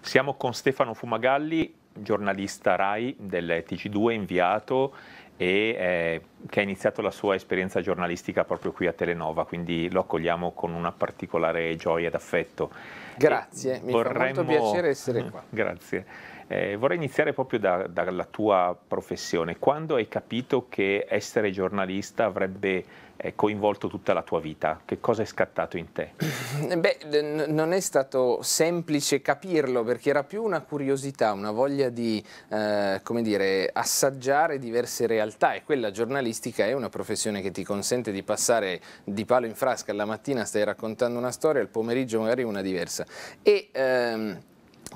Siamo con Stefano Fumagalli, giornalista RAI del TG2 inviato e eh, che ha iniziato la sua esperienza giornalistica proprio qui a Telenova, quindi lo accogliamo con una particolare gioia ed affetto. Grazie, e mi vorremmo... fa molto piacere essere qua. Grazie. Eh, vorrei iniziare proprio da, dalla tua professione. Quando hai capito che essere giornalista avrebbe è coinvolto tutta la tua vita? Che cosa è scattato in te? Beh, non è stato semplice capirlo perché era più una curiosità, una voglia di, eh, come dire, assaggiare diverse realtà e quella giornalistica è una professione che ti consente di passare di palo in frasca, la mattina stai raccontando una storia, al pomeriggio magari una diversa. E... Ehm,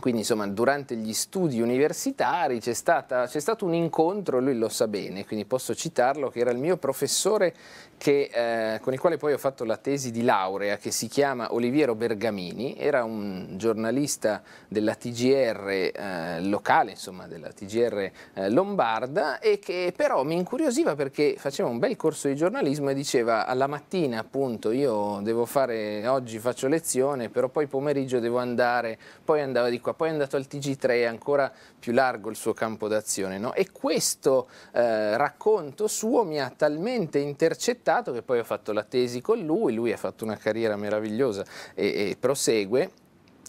quindi insomma durante gli studi universitari c'è, stato un incontro, lui lo sa bene, quindi posso citarlo, che era il mio professore che, eh, con il quale poi ho fatto la tesi di laurea, che si chiama Oliviero Bergamini, era un giornalista della TGR eh, locale, insomma della TGR eh, lombarda, e che però mi incuriosiva perché faceva un bel corso di giornalismo e diceva alla mattina appunto io devo fare, oggi faccio lezione, però poi pomeriggio devo andare, poi andava di acqua, poi è andato al TG3, è ancora più largo il suo campo d'azione. No? E questo eh, racconto suo mi ha talmente intercettato che poi ho fatto la tesi con lui, lui ha fatto una carriera meravigliosa e, e prosegue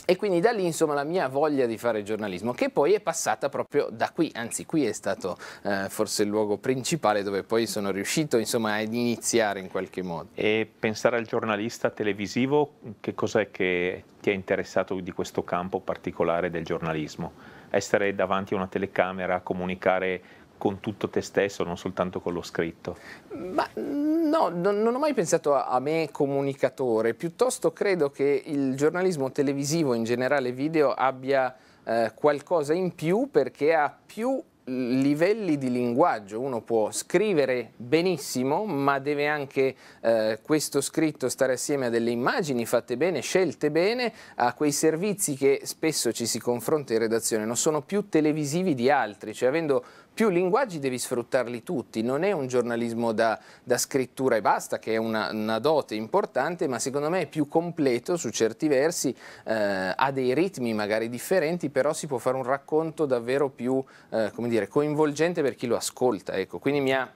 e quindi da lì insomma la mia voglia di fare giornalismo, che poi è passata proprio da qui, anzi qui è stato eh, forse il luogo principale dove poi sono riuscito insomma ad iniziare in qualche modo. E pensare al giornalista televisivo, che cos'è che ti ha interessato di questo campo particolare del giornalismo? Essere davanti a una telecamera, comunicare con tutto te stesso, non soltanto con lo scritto? Ma no, non, non ho mai pensato a, a, me comunicatore, piuttosto credo che il giornalismo televisivo, in generale video, abbia eh, qualcosa in più perché ha più livelli di linguaggio, uno può scrivere benissimo, ma deve anche eh, questo scritto stare assieme a delle immagini fatte bene, scelte bene, a quei servizi che spesso ci si confronta in redazione, non sono più televisivi di altri, cioè avendo più linguaggi devi sfruttarli tutti, non è un giornalismo da, da scrittura e basta, che è una, una, dote importante, ma secondo me è più completo su certi versi, eh, ha dei ritmi magari differenti, però si può fare un racconto davvero più eh, dire, coinvolgente per chi lo ascolta. Ecco. Quindi mi ha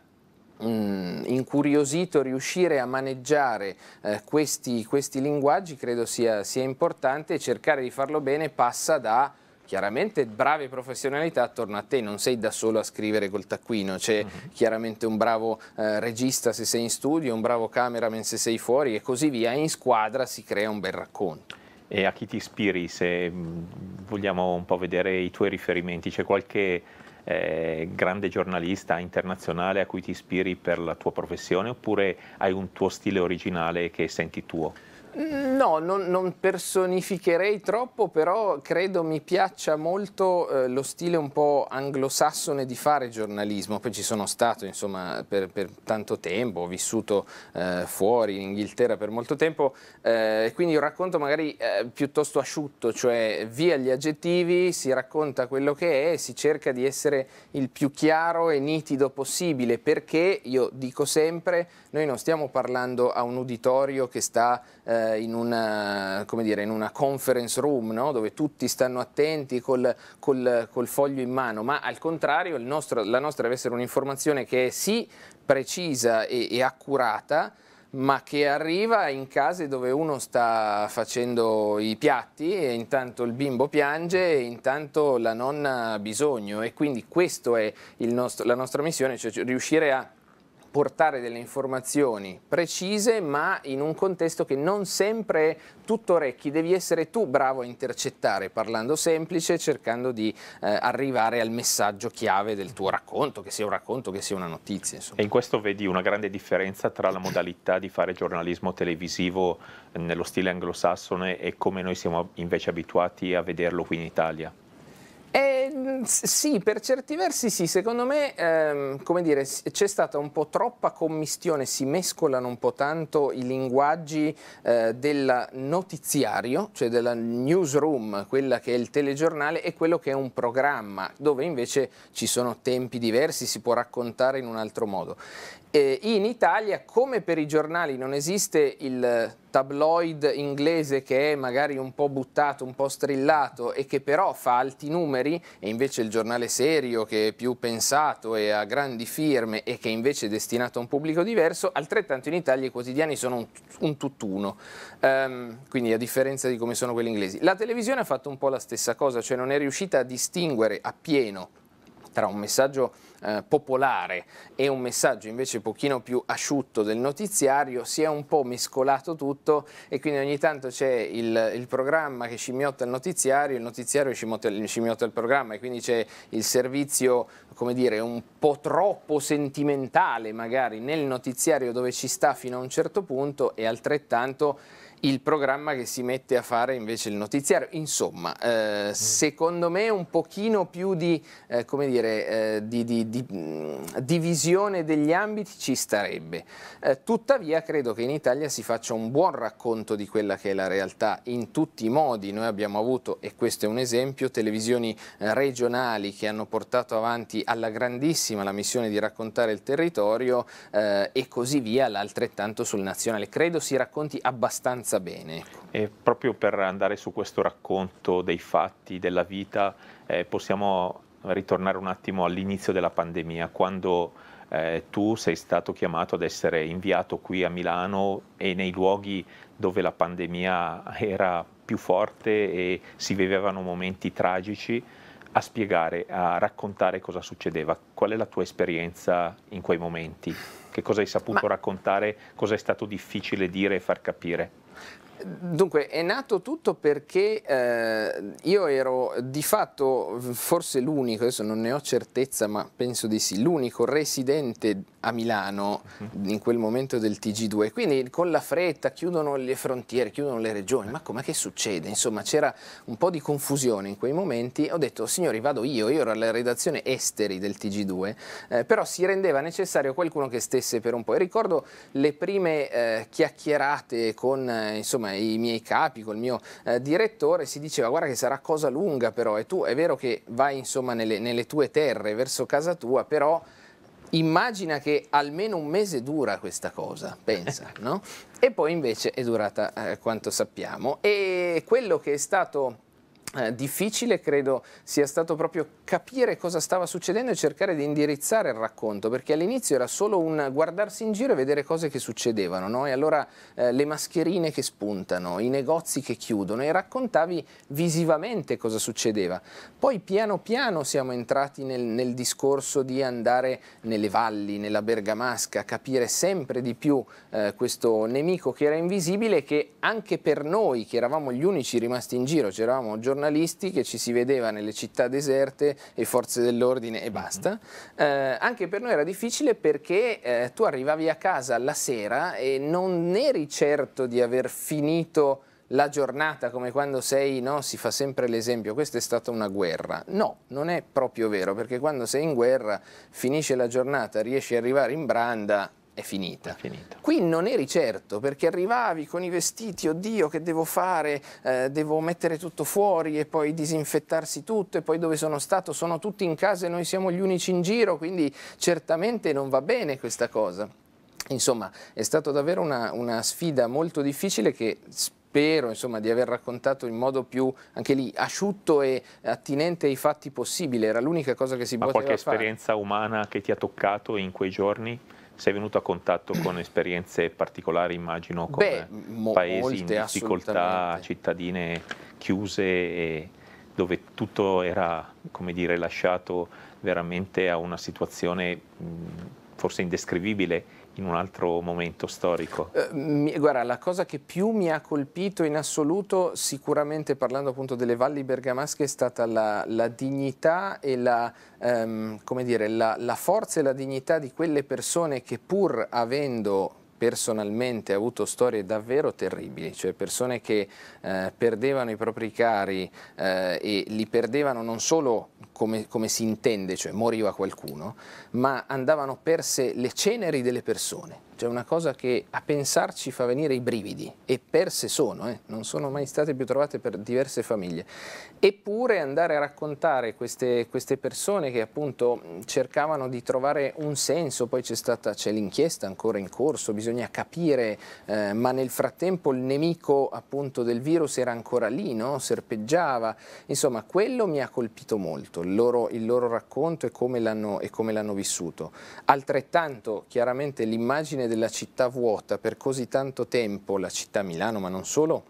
mm, incuriosito riuscire a maneggiare eh, questi, questi, linguaggi credo sia, sia importante e cercare di farlo bene passa da chiaramente brave professionalità attorno a te, non sei da solo a scrivere col taccuino, c'è uh mhm. -huh. chiaramente un bravo eh, regista se sei in studio, un bravo cameraman se sei fuori e così via, in squadra si crea un bel racconto. E a chi ti ispiri se mm, vogliamo un po' vedere i tuoi riferimenti? C'è qualche eh, grande giornalista internazionale a cui ti ispiri per la tua professione oppure hai un tuo stile originale che senti tuo? Mm, no, non, non, personificherei troppo, però credo mi piaccia molto eh, lo stile un po' anglosassone di fare giornalismo. Poi ci sono stato, insomma, per, per tanto tempo, ho vissuto eh, fuori in Inghilterra per molto tempo, eh, quindi un racconto magari eh, piuttosto asciutto, cioè via gli aggettivi, si racconta quello che è, si cerca di essere il più chiaro e nitido possibile, perché io dico sempre, noi non stiamo parlando a un uditorio che sta eh, eh, in, una, eh, dire, in, una, conference room no? dove tutti stanno attenti col, col, col, foglio in mano, ma al contrario nostro, la nostra deve essere un'informazione che è sì precisa e, e accurata, ma che arriva in case dove uno sta facendo i piatti e intanto il bimbo piange e intanto la nonna ha bisogno e quindi questa è nostro, la nostra missione, cioè riuscire a portare delle informazioni precise ma in un contesto che non sempre è tutto orecchi, devi essere tu bravo a intercettare parlando semplice, cercando di eh, arrivare al messaggio chiave del tuo racconto, che sia un racconto, che sia una notizia. Insomma. E in questo vedi una grande differenza tra la modalità di fare giornalismo televisivo eh, nello stile anglosassone e come noi siamo invece abituati a vederlo qui in Italia? Eh, sì, per certi versi sì, secondo me ehm, come dire, c'è stata un po' troppa commistione, si mescolano un po' tanto i linguaggi eh, del notiziario, cioè della newsroom, quella che è il telegiornale e quello che è un programma, dove invece ci sono tempi diversi, si può raccontare in un altro modo. Eh, in Italia, come per i giornali, non esiste il tabloid inglese che è magari un po' buttato, un po' strillato e che però fa alti numeri e invece il giornale serio che è più pensato e ha grandi firme e che invece è destinato a un pubblico diverso, altrettanto in Italia i quotidiani sono un, un tutt'uno, um, quindi a differenza di come sono quelli inglesi. La televisione ha fatto un po' la stessa cosa, cioè non è riuscita a distinguere appieno tra un messaggio eh, popolare e un messaggio invece un pochino più asciutto del notiziario, si è un po' mescolato tutto e quindi ogni tanto c'è il, il, programma che scimmiotta il notiziario, il notiziario scimmiotta il programma e quindi c'è il servizio, come dire, un po' troppo sentimentale magari nel notiziario dove ci sta fino a un certo punto e altrettanto il programma che si mette a fare invece il notiziario. Insomma, eh, mm. secondo me un pochino più di, eh, come dire, eh, di, di, di mh, mm, divisione degli ambiti ci starebbe. Eh, tuttavia credo che in Italia si faccia un buon racconto di quella che è la realtà in tutti i modi. Noi abbiamo avuto, e questo è un esempio, televisioni eh, regionali che hanno portato avanti alla grandissima la missione di raccontare il territorio eh, e così via, l'altrettanto sul nazionale. Credo si racconti abbastanza piazza bene. Ecco. E proprio per andare su questo racconto dei fatti, della vita, eh, possiamo ritornare un attimo all'inizio della pandemia, quando eh, tu sei stato chiamato ad essere inviato qui a Milano e nei luoghi dove la pandemia era più forte e si vivevano momenti tragici a spiegare, a raccontare cosa succedeva. Qual è la tua esperienza in quei momenti? Che cosa hai saputo Ma... raccontare? Cosa è stato difficile dire e far capire? Dunque, è nato tutto perché eh, io ero di fatto forse l'unico, adesso non ne ho certezza, ma penso di sì, l'unico residente a Milano mhm. in quel momento del TG2. Quindi con la fretta chiudono le frontiere, chiudono le regioni, ma come che succede? Insomma, c'era un po' di confusione in quei momenti. Ho detto, signori, vado io, io ero alla redazione esteri del TG2, eh, però si rendeva necessario qualcuno che stesse per un po'. E ricordo le prime eh, chiacchierate con, eh, insomma, i miei capi, col mio eh, direttore, si diceva guarda che sarà cosa lunga però e tu è vero che vai insomma nelle, nelle tue terre, verso casa tua, però immagina che almeno un mese dura questa cosa, pensa, no? E poi invece è durata eh, quanto sappiamo e quello che è stato eh, difficile credo sia stato proprio capire cosa stava succedendo e cercare di indirizzare il racconto, perché all'inizio era solo un guardarsi in giro e vedere cose che succedevano, no? e allora eh, le mascherine che spuntano, i negozi che chiudono, e raccontavi visivamente cosa succedeva. Poi piano piano siamo entrati nel, nel discorso di andare nelle valli, nella Bergamasca, capire sempre di più eh, questo nemico che era invisibile, e che anche per noi, che eravamo gli unici rimasti in giro, c'eravamo giornalisti, giornalisti che ci si vedeva nelle città deserte e forze dell'ordine e basta. Mhm. Eh, anche per noi era difficile perché eh, tu arrivavi a casa la sera e non eri certo di aver finito la giornata come quando sei, no? si fa sempre l'esempio, questa è stata una guerra. No, non è proprio vero, perché quando sei in guerra, finisce la giornata, riesci ad arrivare in branda, è finita. È Qui non eri certo perché arrivavi con i vestiti, oddio che devo fare, eh, devo mettere tutto fuori e poi disinfettarsi tutto e poi dove sono stato sono tutti in casa e noi siamo gli unici in giro, quindi certamente non va bene questa cosa. Insomma, è stata davvero una, una sfida molto difficile che spero insomma, di aver raccontato in modo più anche lì asciutto e attinente ai fatti possibile. Era l'unica cosa che si Ma poteva fare. Ma qualche esperienza umana che ti ha toccato in quei giorni? Sei venuto a contatto con esperienze particolari, immagino, con Beh, paesi molte, in difficoltà, cittadine chiuse dove tutto era, come dire, lasciato veramente a una situazione forse indescrivibile in un altro momento storico? Eh, guarda, la cosa che più mi ha colpito in assoluto, sicuramente parlando appunto delle valli bergamasche, è stata la, la dignità e la, ehm, dire, la, la forza e la dignità di quelle persone che pur avendo personalmente avuto storie davvero terribili, cioè persone che eh, perdevano i propri cari eh, e li perdevano non solo come, come, si intende, cioè moriva qualcuno, ma andavano perse le ceneri delle persone. Cioè una cosa che a pensarci fa venire i brividi, e perse sono, eh? non sono mai state più trovate per diverse famiglie. Eppure andare a raccontare queste, queste persone che appunto cercavano di trovare un senso, poi c'è stata l'inchiesta ancora in corso, bisogna capire, eh, ma nel frattempo il nemico appunto del virus era ancora lì, no? serpeggiava, insomma quello mi ha colpito molto, il loro, il loro racconto e come l'hanno vissuto. Altrettanto chiaramente l'immagine del della città vuota per così tanto tempo, la città Milano ma non solo,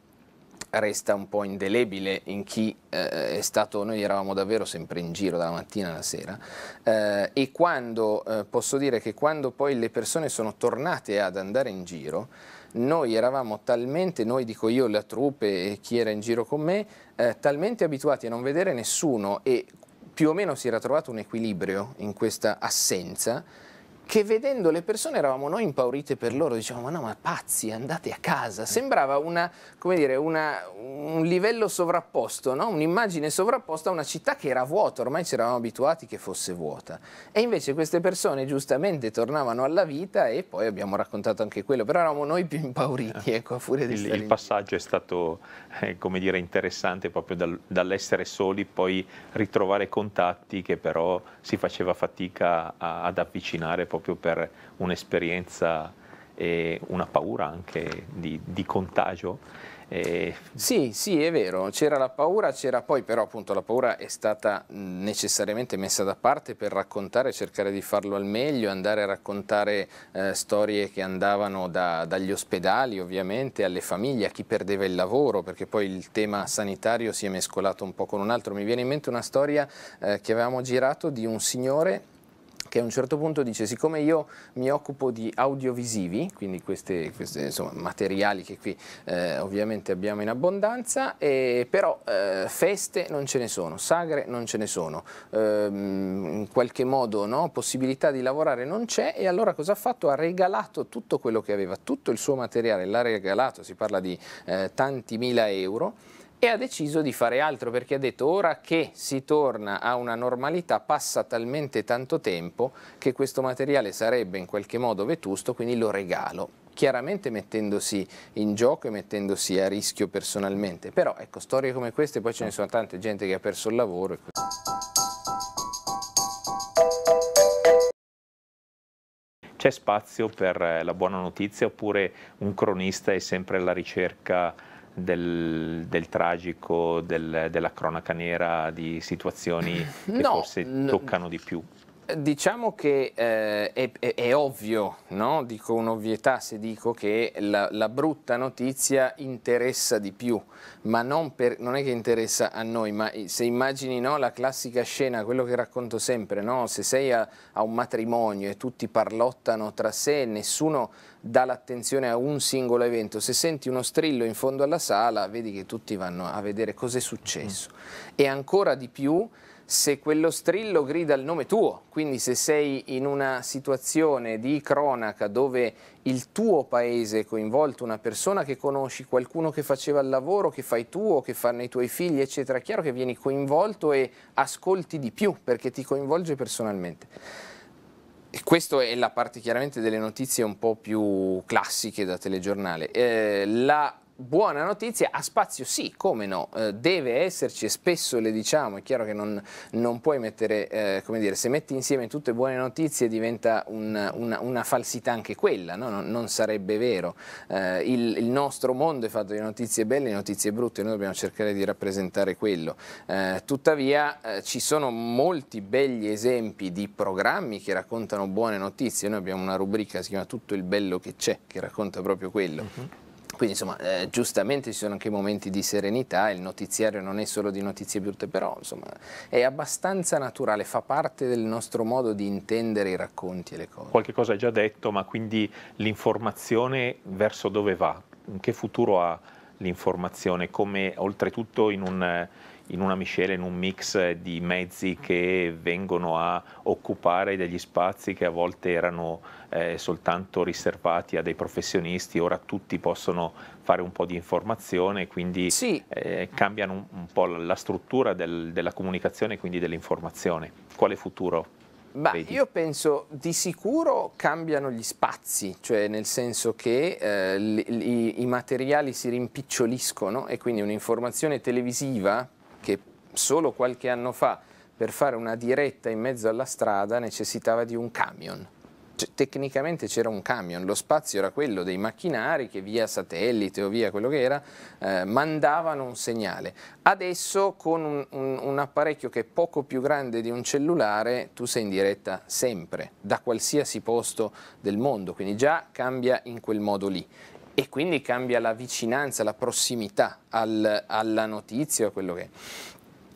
resta un po' indelebile in chi eh, è stato, noi eravamo davvero sempre in giro dalla mattina alla sera eh, e quando, eh, posso dire che quando poi le persone sono tornate ad andare in giro, noi eravamo talmente, noi dico io, la truppe e chi era in giro con me, eh, talmente abituati a non vedere nessuno e più o meno si era trovato un equilibrio in questa assenza che vedendo le persone eravamo noi impaurite per loro, dicevamo ma no ma pazzi andate a casa, sembrava una, dire, una, un livello sovrapposto, no? un'immagine sovrapposta a una città che era vuota, ormai ci eravamo abituati che fosse vuota e invece queste persone giustamente tornavano alla vita e poi abbiamo raccontato anche quello, però eravamo noi più impauriti eh. ecco, a furia di il, il passaggio è stato eh, come dire interessante proprio dal, dall'essere soli poi ritrovare contatti che però si faceva fatica a, ad avvicinare proprio per un'esperienza e una paura anche di, di contagio. E... Sì, sì, è vero, c'era la paura, c'era poi però appunto la paura è stata necessariamente messa da parte per raccontare, cercare di farlo al meglio, andare a raccontare eh, storie che andavano da, dagli ospedali ovviamente alle famiglie, a chi perdeva il lavoro, perché poi il tema sanitario si è mescolato un po' con un altro. Mi viene in mente una storia eh, che avevamo girato di un signore che a un certo punto dice siccome io mi occupo di audiovisivi, quindi questi materiali che qui eh, ovviamente abbiamo in abbondanza, e, però eh, feste non ce ne sono, sagre non ce ne sono, ehm, in qualche modo no, possibilità di lavorare non c'è e allora cosa ha fatto? Ha regalato tutto quello che aveva, tutto il suo materiale l'ha regalato, si parla di eh, tanti mila euro e ha deciso di fare altro perché ha detto ora che si torna a una normalità passa talmente tanto tempo che questo materiale sarebbe in qualche modo vetusto quindi lo regalo chiaramente mettendosi in gioco e mettendosi a rischio personalmente però ecco storie come queste poi ce ne sono tante gente che ha perso il lavoro c'è spazio per la buona notizia oppure un cronista è sempre alla ricerca del, del tragico, del, della cronaca nera, di situazioni che no, forse toccano di più? Diciamo che eh, è, è, è, ovvio, no? dico un'ovvietà se dico che la, la, brutta notizia interessa di più, ma non, per, non, è che interessa a noi, ma se immagini no, la classica scena, quello che racconto sempre, no? se sei a, a un matrimonio e tutti parlottano tra sé, e nessuno dà l'attenzione a un singolo evento, se senti uno strillo in fondo alla sala vedi che tutti vanno a vedere cosa è successo mm. e ancora di più se quello strillo grida il nome tuo, quindi se sei in una situazione di cronaca dove il tuo paese è coinvolto, una persona che conosci, qualcuno che faceva il lavoro, che fai tu che fanno i tuoi figli, eccetera, è chiaro che vieni coinvolto e ascolti di più perché ti coinvolge personalmente. E questa è la parte chiaramente delle notizie un po' più classiche da telegiornale. Eh, la buona notizia, ha spazio sì, come no, eh, deve esserci e spesso le diciamo, è chiaro che non, non puoi mettere, eh, come dire, se metti insieme tutte buone notizie diventa un, una, una, falsità anche quella, no? non, non, sarebbe vero, eh, il, il, nostro mondo è fatto di notizie belle e notizie brutte, noi dobbiamo cercare di rappresentare quello, eh, tuttavia eh, ci sono molti begli esempi di programmi che raccontano buone notizie, noi abbiamo una rubrica che si chiama Tutto il bello che c'è, che racconta proprio quello. Uh mhm. -huh. Quindi insomma eh, giustamente ci sono anche momenti di serenità, il notiziario non è solo di notizie brutte, però insomma è abbastanza naturale, fa parte del nostro modo di intendere i racconti e le cose. Qualche cosa hai già detto, ma quindi l'informazione verso dove va? In che futuro ha l'informazione? Come oltretutto in un in una miscela, in un mix di mezzi che vengono a occupare degli spazi che a volte erano eh, soltanto riservati a dei professionisti, ora tutti possono fare un po' di informazione, quindi sì. eh, cambiano un, un, po' la struttura del, della comunicazione e quindi dell'informazione. Quale futuro? Beh, io penso di sicuro cambiano gli spazi, cioè nel senso che eh, li, li, i materiali si rimpiccioliscono e quindi un'informazione televisiva solo qualche anno fa per fare una diretta in mezzo alla strada necessitava di un camion. Cioè, tecnicamente c'era un camion, lo spazio era quello dei macchinari che via satellite o via quello che era eh, mandavano un segnale. Adesso con un, un, un, apparecchio che è poco più grande di un cellulare tu sei in diretta sempre, da qualsiasi posto del mondo, quindi già cambia in quel modo lì. E quindi cambia la vicinanza, la prossimità al, alla notizia, a quello che è.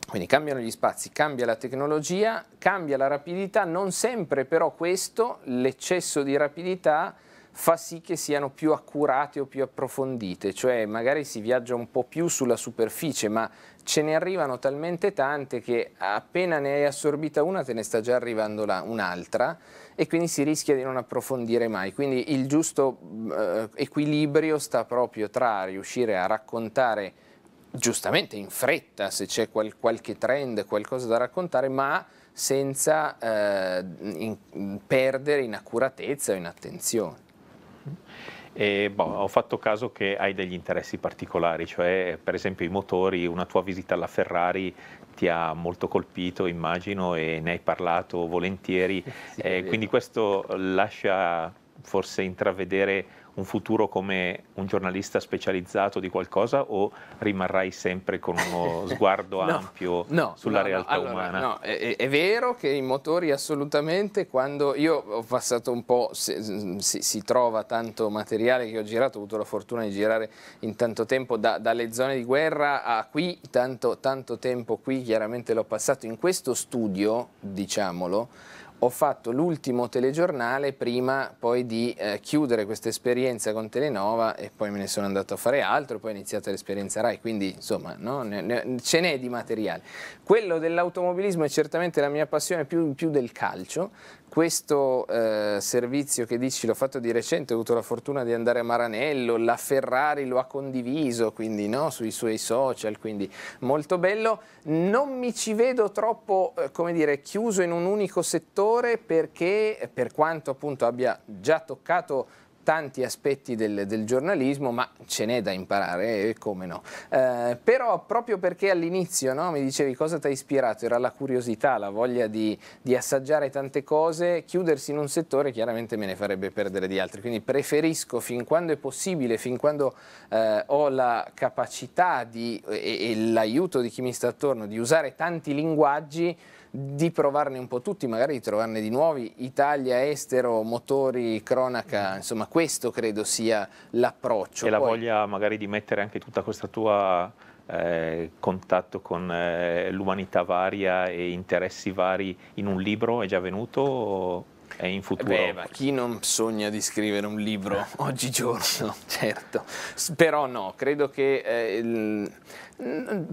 Quindi cambiano gli spazi, cambia la tecnologia, cambia la rapidità, non sempre però questo, l'eccesso di rapidità, fa sì che siano più accurate o più approfondite, cioè magari si viaggia un po' più sulla superficie, ma ce ne arrivano talmente tante che appena ne hai assorbita una te ne sta già arrivando un'altra e quindi si rischia di non approfondire mai. Quindi il giusto eh, equilibrio sta proprio tra riuscire a raccontare giustamente in fretta se c'è qual qualche trend, qualcosa da raccontare, ma senza eh, in perdere in accuratezza o in attenzione. E, boh, ho fatto caso che hai degli interessi particolari, cioè per esempio i motori, una tua visita alla Ferrari ti ha molto colpito, immagino, e ne hai parlato volentieri, sì, eh, quindi questo lascia forse intravedere un futuro come un giornalista specializzato di qualcosa o rimarrai sempre con uno sguardo no, ampio no, sulla no, realtà allora, umana? No, è, è, vero che i motori assolutamente quando io ho passato un po', si, si, si, trova tanto materiale che ho girato, ho avuto la fortuna di girare in tanto tempo da, dalle zone di guerra a qui, tanto, tanto tempo qui chiaramente l'ho passato in questo studio, diciamolo, ho fatto l'ultimo telegiornale prima poi di eh, chiudere questa esperienza con Telenova e poi me ne sono andato a fare altro, poi è iniziata l'esperienza RAI, quindi insomma no, ne, ne, ce n'è di materiale. Quello dell'automobilismo è certamente la mia passione più, più del calcio, questo eh, servizio che dici l'ho fatto di recente, ho avuto la fortuna di andare a Maranello, la Ferrari lo ha condiviso quindi, no, sui suoi social, quindi molto bello. Non mi ci vedo troppo eh, come dire, chiuso in un unico settore, settore perché per quanto appunto abbia già toccato tanti aspetti del, del, giornalismo, ma ce n'è da imparare, eh, come no. Eh, però proprio perché all'inizio no, mi dicevi cosa ti ha ispirato, era la curiosità, la voglia di, di, assaggiare tante cose, chiudersi in un settore chiaramente me ne farebbe perdere di altri, quindi preferisco fin quando è possibile, fin quando eh, ho la capacità di, e, e l'aiuto di chi mi sta attorno di usare tanti linguaggi, di provarne un po' tutti, magari di trovarne di nuovi, Italia, estero, motori, cronaca, insomma questo credo sia l'approccio. E Poi... la voglia magari di mettere anche tutta questa tua eh, contatto con eh, l'umanità varia e interessi vari in un libro è già venuto? O in eh futuro. Beh, ma chi non sogna di scrivere un libro oggigiorno, certo. Però no, credo che eh,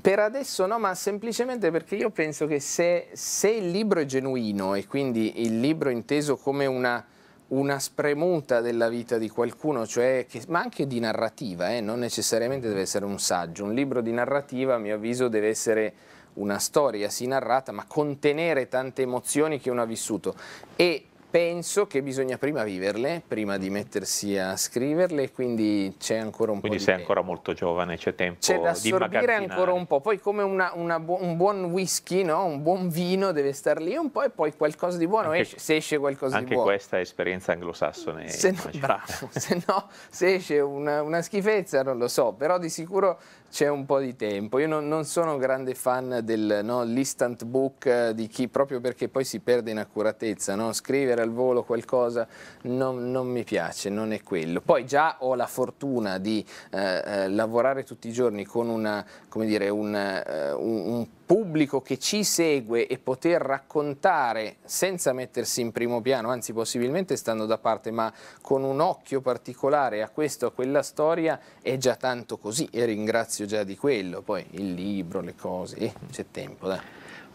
per adesso no, ma semplicemente perché io penso che se, se, il libro è genuino e quindi il libro inteso come una, una spremuta della vita di qualcuno, cioè che, ma anche di narrativa, eh, non necessariamente deve essere un saggio, un libro di narrativa a mio avviso deve essere una storia sì narrata ma contenere tante emozioni che uno ha vissuto e penso che bisogna prima viverle, prima di mettersi a scriverle, quindi c'è ancora un quindi po' di Quindi sei ancora molto giovane, c'è tempo C'è da assorbire ancora un po', poi come una, una bu un buon whisky, no? un buon vino deve star lì un po' e poi qualcosa di buono anche, esce, se esce qualcosa di buono. Anche questa è esperienza anglosassone. Se no, bravo, se no, se esce una, una schifezza non lo so, però di sicuro c'è un po' di tempo. Io non, non sono grande fan dell'instant no, book eh, di chi, proprio perché poi si perde in accuratezza, no? scrivere al volo qualcosa non, non, mi piace, non è quello. Poi già ho la fortuna di eh, eh lavorare tutti i giorni con una, come dire, un, eh, un, un pubblico che ci segue e poter raccontare senza mettersi in primo piano, anzi possibilmente stando da parte, ma con un occhio particolare a questo, a quella storia, è già tanto così e ringrazio già di quello. Poi il libro, le cose, eh, c'è tempo, dai.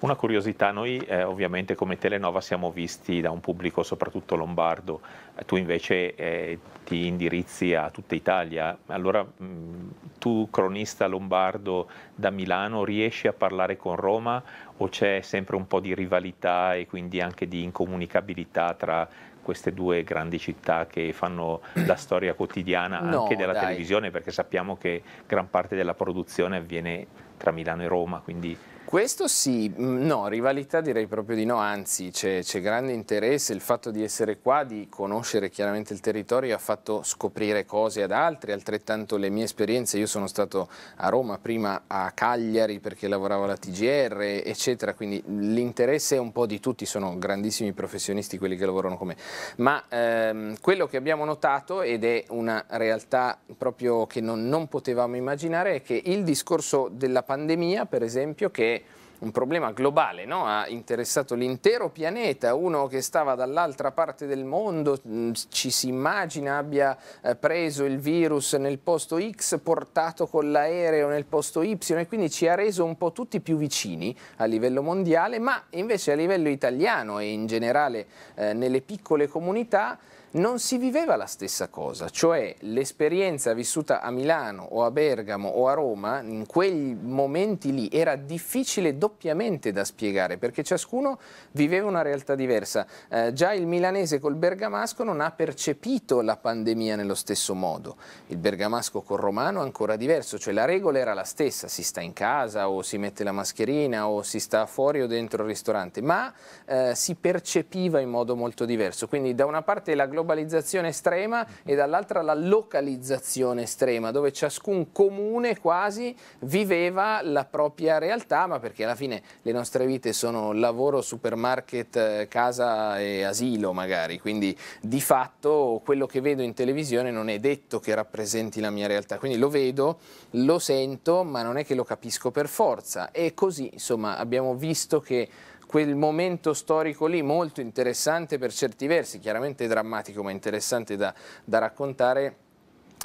Una curiosità, noi eh, ovviamente come Telenova siamo visti da un pubblico soprattutto lombardo, eh, tu invece eh, ti indirizzi a tutta Italia, allora mh, mm, tu cronista lombardo da Milano riesci a parlare con Roma o c'è sempre un po' di rivalità e quindi anche di incomunicabilità tra queste due grandi città che fanno la storia quotidiana no, anche della dai. televisione perché sappiamo che gran parte della produzione avviene tra Milano e Roma, quindi questo sì, mm, no, rivalità direi proprio di no, anzi c'è, grande interesse, il fatto di essere qua, di conoscere chiaramente il territorio ha fatto scoprire cose ad altri, altrettanto le mie esperienze, io sono stato a Roma, prima a Cagliari perché lavoravo alla TGR eccetera, quindi l'interesse è un po' di tutti, sono grandissimi professionisti quelli che lavorano con me, ma ehm, quello che abbiamo notato ed è una realtà proprio che non, non potevamo immaginare è che il discorso della pandemia per esempio che un problema globale, no? ha interessato l'intero pianeta, uno che stava dall'altra parte del mondo, mm, ci si immagina abbia eh, preso il virus nel posto X, portato con l'aereo nel posto Y e quindi ci ha reso un po' tutti più vicini a livello mondiale, ma invece a livello italiano e in generale eh, nelle piccole comunità non si viveva la stessa cosa, cioè l'esperienza vissuta a Milano o a Bergamo o a Roma in quei momenti lì era difficile doppiamente da spiegare perché ciascuno viveva una realtà diversa. Eh, già il milanese col bergamasco non ha percepito la pandemia nello stesso modo, il bergamasco col romano è ancora diverso, cioè la regola era la stessa, si sta in casa o si mette la mascherina o si sta fuori o dentro il ristorante, ma eh, si percepiva in modo molto diverso. Quindi da una parte la gloria globalizzazione estrema e dall'altra la localizzazione estrema, dove ciascun comune quasi viveva la propria realtà, ma perché alla fine le nostre vite sono lavoro, supermarket, eh, casa e asilo magari, quindi di fatto quello che vedo in televisione non è detto che rappresenti la mia realtà, quindi lo vedo, lo sento, ma non è che lo capisco per forza e così insomma abbiamo visto che quel momento storico lì molto interessante per certi versi, chiaramente drammatico ma interessante da, da raccontare,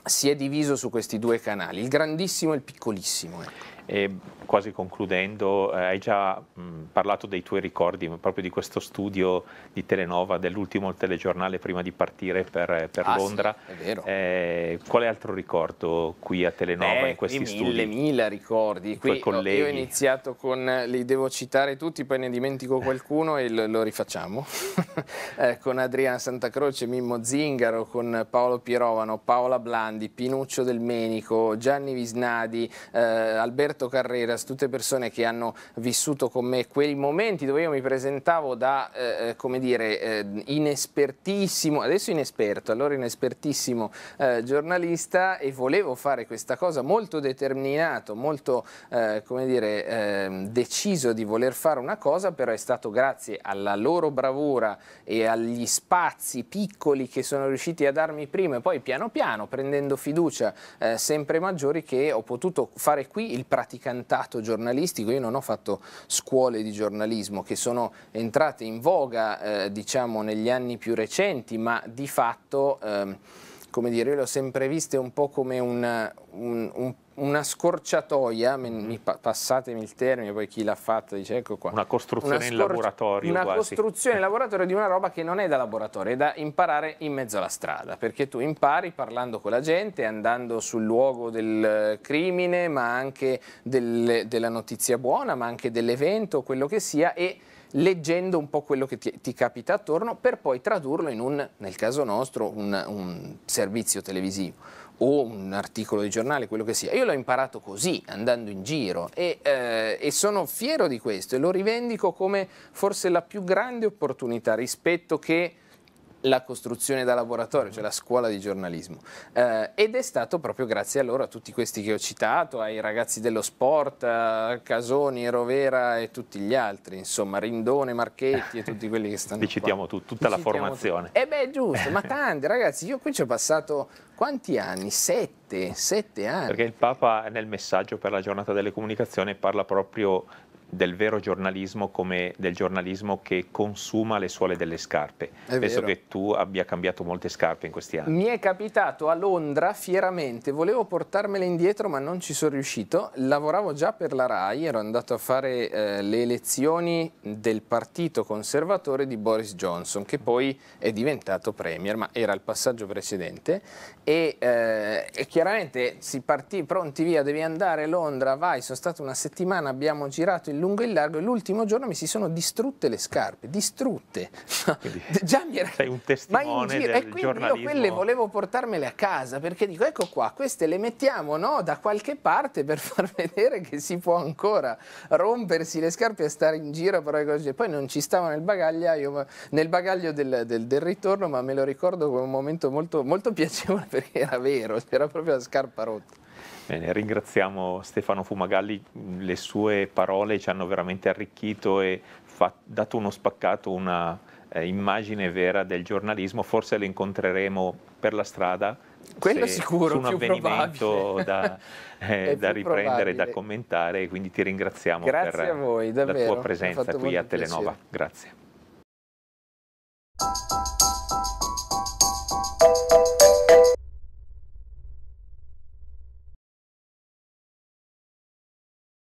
si è diviso su questi due canali, il grandissimo e il piccolissimo. Ecco. E quasi concludendo, eh, hai già mh, mm, parlato dei tuoi ricordi, mm, proprio di questo studio di Telenova, dell'ultimo telegiornale prima di partire per, eh, per ah, Londra. Sì, è vero. Eh, quale altro ricordo qui a Telenova Beh, in questi mille, studi? Mille, mille ricordi. Qui, no, oh, io ho iniziato con, eh, li devo citare tutti, poi ne dimentico eh. qualcuno e lo, lo rifacciamo. eh, con Adriana Santacroce, Mimmo Zingaro, con Paolo Pirovano, Paola Blandi, Pinuccio Del Menico, Gianni Visnadi, Alberto Roberto Carreras, tutte persone che hanno vissuto con me quei momenti dove io mi presentavo da, eh, eh, come dire, eh, inespertissimo, adesso inesperto, allora inespertissimo eh, giornalista e volevo fare questa cosa molto determinato, molto, eh, come dire, ehm, deciso di voler fare una cosa, però è stato grazie alla loro bravura e agli spazi piccoli che sono riusciti a darmi prima e poi piano piano prendendo fiducia eh, sempre maggiori che ho potuto fare qui il praticamente praticantato giornalistico, io non ho fatto scuole di giornalismo che sono entrate in voga eh, diciamo negli anni più recenti, ma di fatto... Ehm, come dire, io le ho sempre viste un po' come un, un, un una scorciatoia, mi, mm-hmm. passatemi il termine, poi chi l'ha fatta dice ecco qua. Una costruzione una in laboratorio. Una quasi. costruzione in laboratorio di una roba che non è da laboratorio, è da imparare in mezzo alla strada, perché tu impari parlando con la gente, andando sul luogo del crimine, ma anche del, della notizia buona, ma anche dell'evento, quello che sia, e leggendo un po' quello che ti, ti, capita attorno per poi tradurlo in un, nel caso nostro, un, un servizio televisivo o un articolo di giornale, quello che sia. Io l'ho imparato così, andando in giro e, eh, e, sono fiero di questo e lo rivendico come forse la più grande opportunità rispetto che la costruzione da laboratorio, cioè la scuola di giornalismo. Eh, ed è stato proprio grazie a loro, a tutti questi che ho citato, ai ragazzi dello sport, eh, Casoni, Rovera e tutti gli altri, insomma, Rindone, Marchetti e tutti quelli che stanno Li citiamo tu, tutta Li la formazione. E eh beh, giusto, ma tanti, ragazzi, io qui ci ho passato quanti anni? Sette, sette anni. Perché il Papa nel messaggio per la giornata delle comunicazioni parla proprio del vero giornalismo come del giornalismo che consuma le suole delle scarpe. È Penso vero. che tu abbia cambiato molte scarpe in questi anni. Mi è capitato a Londra fieramente, volevo portarmele indietro ma non ci sono riuscito, lavoravo già per la RAI, ero andato a fare eh, le elezioni del partito conservatore di Boris Johnson che poi è diventato premier, ma era il passaggio precedente e, eh, e chiaramente si partì pronti via, devi andare a Londra, vai, sono stato una settimana, abbiamo girato il il lungo e il largo e l'ultimo giorno mi si sono distrutte le scarpe, distrutte. Quindi, Già mi era... Sei un testimone giro, E quindi io quelle volevo portarmele a casa perché dico ecco qua, queste le mettiamo no, da qualche parte per far vedere che si può ancora rompersi le scarpe e stare in giro. Poi non ci stavo nel bagagliaio, nel bagaglio del, del, del ritorno, ma me lo ricordo come un momento molto, molto piacevole perché era vero, era proprio la scarpa rotta. Bene, ringraziamo Stefano Fumagalli, le sue parole ci hanno veramente arricchito e fatto, dato uno spaccato, una eh, immagine vera del giornalismo, forse le incontreremo per la strada. Quello sicuro, su un avvenimento da, eh, da, riprendere, probabile. da commentare, quindi ti ringraziamo Grazie per voi, davvero, la tua presenza qui a Telenova. Piacere. Grazie.